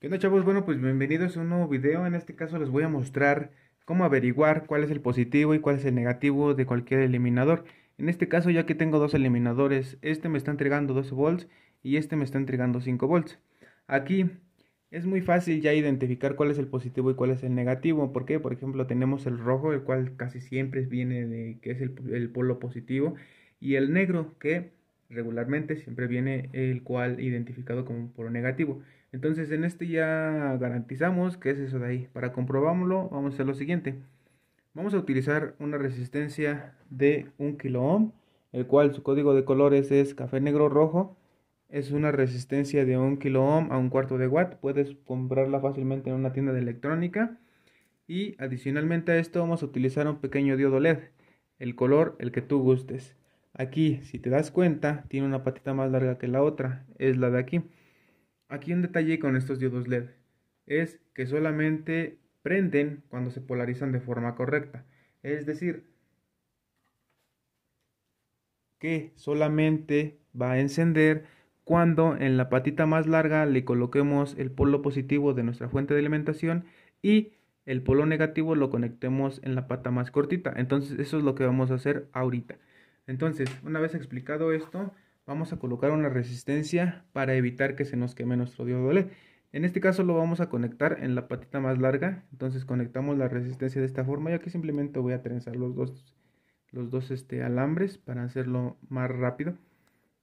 ¿Qué onda chavos? Bueno, pues bienvenidos a un nuevo video. En este caso les voy a mostrar cómo averiguar cuál es el positivo y cuál es el negativo de cualquier eliminador. En este caso ya que tengo dos eliminadores, este me está entregando 12 volts y este me está entregando 5 volts. Aquí es muy fácil ya identificar cuál es el positivo y cuál es el negativo. ¿Por qué? Por ejemplo tenemos el rojo, el cual casi siempre viene de que es el, el polo positivo, y el negro que regularmente siempre viene el cual identificado como un polo negativo. Entonces en este ya garantizamos que es eso de ahí. Para comprobarlo vamos a hacer lo siguiente. Vamos a utilizar una resistencia de 1 kilo ohm, el cual su código de colores es café negro rojo. Es una resistencia de 1 kilo ohm a un cuarto de watt. Puedes comprarla fácilmente en una tienda de electrónica. Y adicionalmente a esto vamos a utilizar un pequeño diodo LED, el color el que tú gustes. Aquí, si te das cuenta, tiene una patita más larga que la otra, es la de aquí. Aquí un detalle con estos diodos LED es que solamente prenden cuando se polarizan de forma correcta. Es decir, que solamente va a encender cuando en la patita más larga le coloquemos el polo positivo de nuestra fuente de alimentación y el polo negativo lo conectemos en la pata más cortita. Entonces eso es lo que vamos a hacer ahorita. Entonces, una vez explicado esto, vamos a colocar una resistencia para evitar que se nos queme nuestro diodo LED. En este caso lo vamos a conectar en la patita más larga, entonces conectamos la resistencia de esta forma, ya aquí simplemente voy a trenzar los dos, los dos este, alambres para hacerlo más rápido.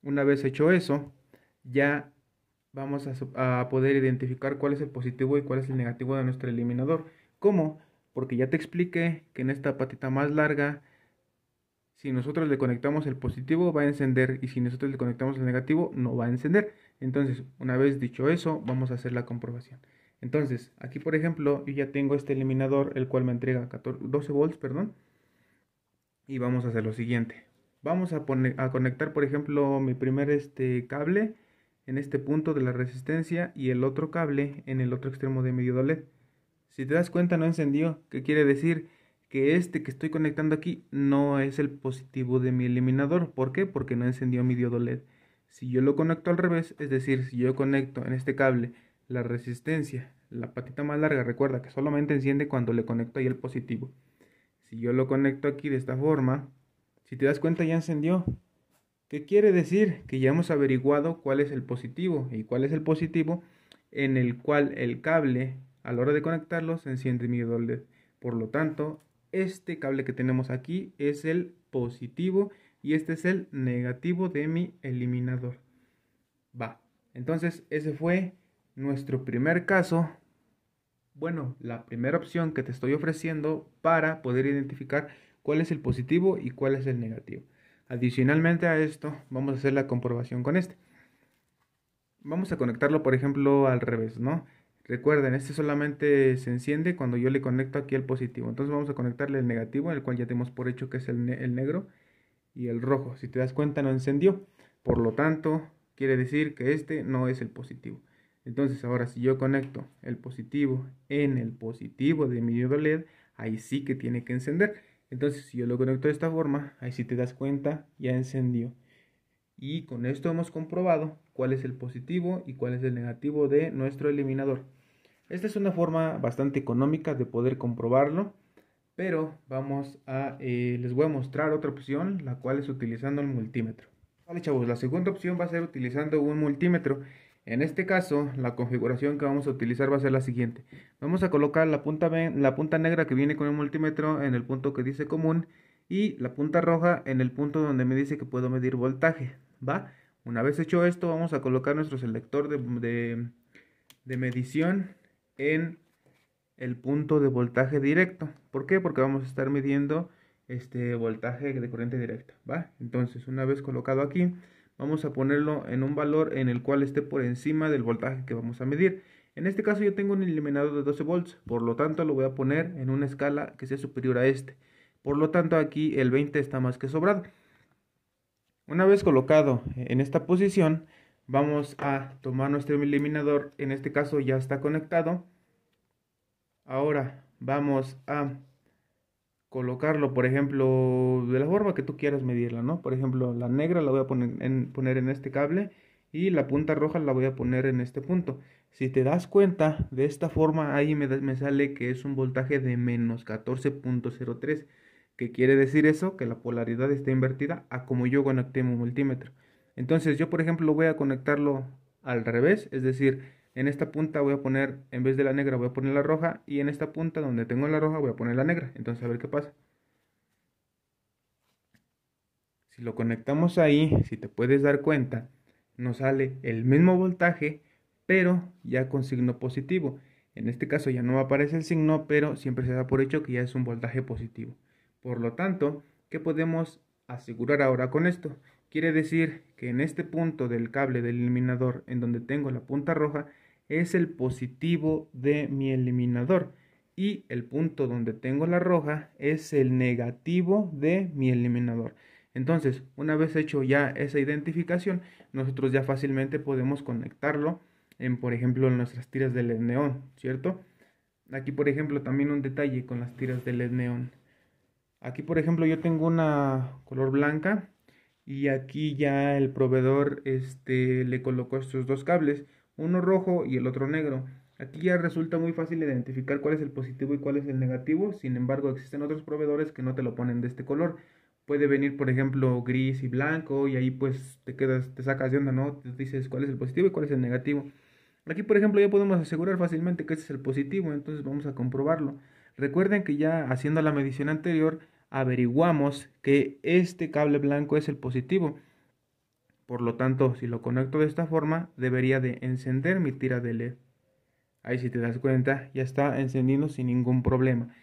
Una vez hecho eso, ya vamos a, a, poder identificar cuál es el positivo y cuál es el negativo de nuestro eliminador. ¿Cómo? Porque ya te expliqué que en esta patita más larga si nosotros le conectamos el positivo va a encender y si nosotros le conectamos el negativo no va a encender. Entonces, una vez dicho eso, vamos a hacer la comprobación. Entonces, aquí por ejemplo, yo ya tengo este eliminador, el cual me entrega 12 volts, perdón. Y vamos a hacer lo siguiente. Vamos a, poner, a conectar, por ejemplo, mi primer este, cable en este punto de la resistencia y el otro cable en el otro extremo de medio diodo Si te das cuenta no encendió, ¿qué quiere decir? que este que estoy conectando aquí no es el positivo de mi eliminador. ¿Por qué? Porque no encendió mi diodo LED. Si yo lo conecto al revés, es decir, si yo conecto en este cable la resistencia, la patita más larga, recuerda que solamente enciende cuando le conecto ahí el positivo. Si yo lo conecto aquí de esta forma, si te das cuenta ya encendió. ¿Qué quiere decir? Que ya hemos averiguado cuál es el positivo y cuál es el positivo en el cual el cable a la hora de conectarlo se enciende mi diodo LED. Por lo tanto, este cable que tenemos aquí es el positivo y este es el negativo de mi eliminador. Va, entonces ese fue nuestro primer caso. Bueno, la primera opción que te estoy ofreciendo para poder identificar cuál es el positivo y cuál es el negativo. Adicionalmente a esto, vamos a hacer la comprobación con este. Vamos a conectarlo, por ejemplo, al revés, ¿no? Recuerden, este solamente se enciende cuando yo le conecto aquí el positivo. Entonces vamos a conectarle el negativo, el cual ya tenemos por hecho que es el, negro, y el rojo. Si te das cuenta, no encendió. Por lo tanto, quiere decir que este no es el positivo. Entonces ahora si yo conecto el positivo en el positivo de mi diodo LED, ahí sí que tiene que encender. Entonces si yo lo conecto de esta forma, ahí sí te das cuenta, ya encendió. Y con esto hemos comprobado cuál es el positivo y cuál es el negativo de nuestro eliminador. Esta es una forma bastante económica de poder comprobarlo, pero vamos a, eh, les voy a mostrar otra opción, la cual es utilizando el multímetro. Vale chavos, la segunda opción va a ser utilizando un multímetro. En este caso, la configuración que vamos a utilizar va a ser la siguiente. Vamos a colocar la punta, la punta negra que viene con el multímetro en el punto que dice común y la punta roja en el punto donde me dice que puedo medir voltaje. ¿Va? Una vez hecho esto, vamos a colocar nuestro selector de medición en el punto de voltaje directo. ¿Por qué? Porque vamos a estar midiendo este voltaje de corriente directa, ¿va? Entonces, una vez colocado aquí, vamos a ponerlo en un valor en el cual esté por encima del voltaje que vamos a medir. En este caso yo tengo un eliminado de 12 volts, por lo tanto lo voy a poner en una escala que sea superior a este. Por lo tanto aquí el 20 está más que sobrado. Una vez colocado en esta posición, Vamos a tomar nuestro eliminador, en este caso ya está conectado. Ahora vamos a colocarlo, por ejemplo, de la forma que tú quieras medirla, ¿no? Por ejemplo, la negra la voy a poner en, poner en este cable y la punta roja la voy a poner en este punto. Si te das cuenta, de esta forma ahí me, me sale que es un voltaje de menos 14.03. que quiere decir eso? Que la polaridad está invertida a como yo conecté mi multímetro. Entonces yo por ejemplo voy a conectarlo al revés, es decir, en esta punta voy a poner, en vez de la negra voy a poner la roja y en esta punta donde tengo la roja voy a poner la negra. Entonces a ver qué pasa. Si lo conectamos ahí, si te puedes dar cuenta, nos sale el mismo voltaje, pero ya con signo positivo. En este caso ya no aparece el signo, pero siempre se da por hecho que ya es un voltaje positivo. Por lo tanto, ¿qué podemos asegurar ahora con esto? Quiere decir que en este punto del cable del eliminador en donde tengo la punta roja es el positivo de mi eliminador y el punto donde tengo la roja es el negativo de mi eliminador. Entonces, una vez hecho ya esa identificación, nosotros ya fácilmente podemos conectarlo en, por ejemplo, en nuestras tiras de LED neón, ¿cierto? Aquí, por ejemplo, también un detalle con las tiras de LED neón. Aquí, por ejemplo, yo tengo una color blanca y aquí ya el proveedor este, le colocó estos dos cables, uno rojo y el otro negro. Aquí ya resulta muy fácil identificar cuál es el positivo y cuál es el negativo, sin embargo existen otros proveedores que no te lo ponen de este color. Puede venir, por ejemplo, gris y blanco y ahí pues te quedas, te sacas de onda, ¿no? Te dices cuál es el positivo y cuál es el negativo. Aquí, por ejemplo, ya podemos asegurar fácilmente que este es el positivo, entonces vamos a comprobarlo. Recuerden que ya haciendo la medición anterior, averiguamos que este cable blanco es el positivo. Por lo tanto, si lo conecto de esta forma, debería de encender mi tira de LED. Ahí si te das cuenta, ya está encendiendo sin ningún problema.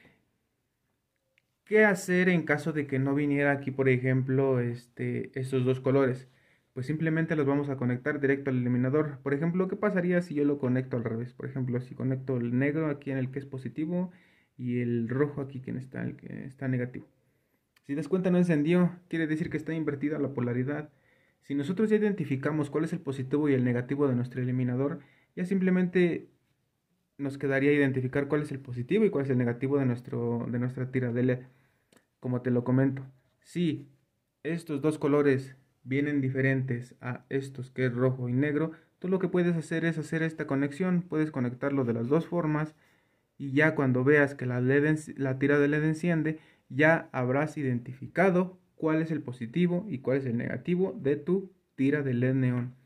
¿Qué hacer en caso de que no viniera aquí, por ejemplo, este, estos dos colores? Pues simplemente los vamos a conectar directo al eliminador. Por ejemplo, ¿qué pasaría si yo lo conecto al revés? Por ejemplo, si conecto el negro aquí en el que es positivo y el rojo aquí que está, el que está negativo. Si das cuenta no encendió, quiere decir que está invertida la polaridad. Si nosotros ya identificamos cuál es el positivo y el negativo de nuestro eliminador, ya simplemente nos quedaría identificar cuál es el positivo y cuál es el negativo de, nuestro, de nuestra tira de e Como te lo comento, si estos dos colores vienen diferentes a estos que es rojo y negro, tú lo que puedes hacer es hacer esta conexión, puedes conectarlo de las dos formas y ya cuando veas que la, tira de LED enciende, ya habrás identificado cuál es el positivo y cuál es el negativo de tu tira de LED neón.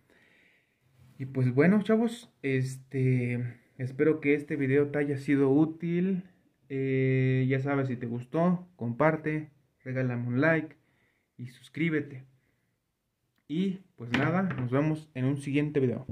Y pues bueno, chavos, este espero que este video te haya sido útil. Eh, ya sabes, si te gustó, comparte, regálame un like y suscríbete. Y pues nada, nos vemos en un siguiente video.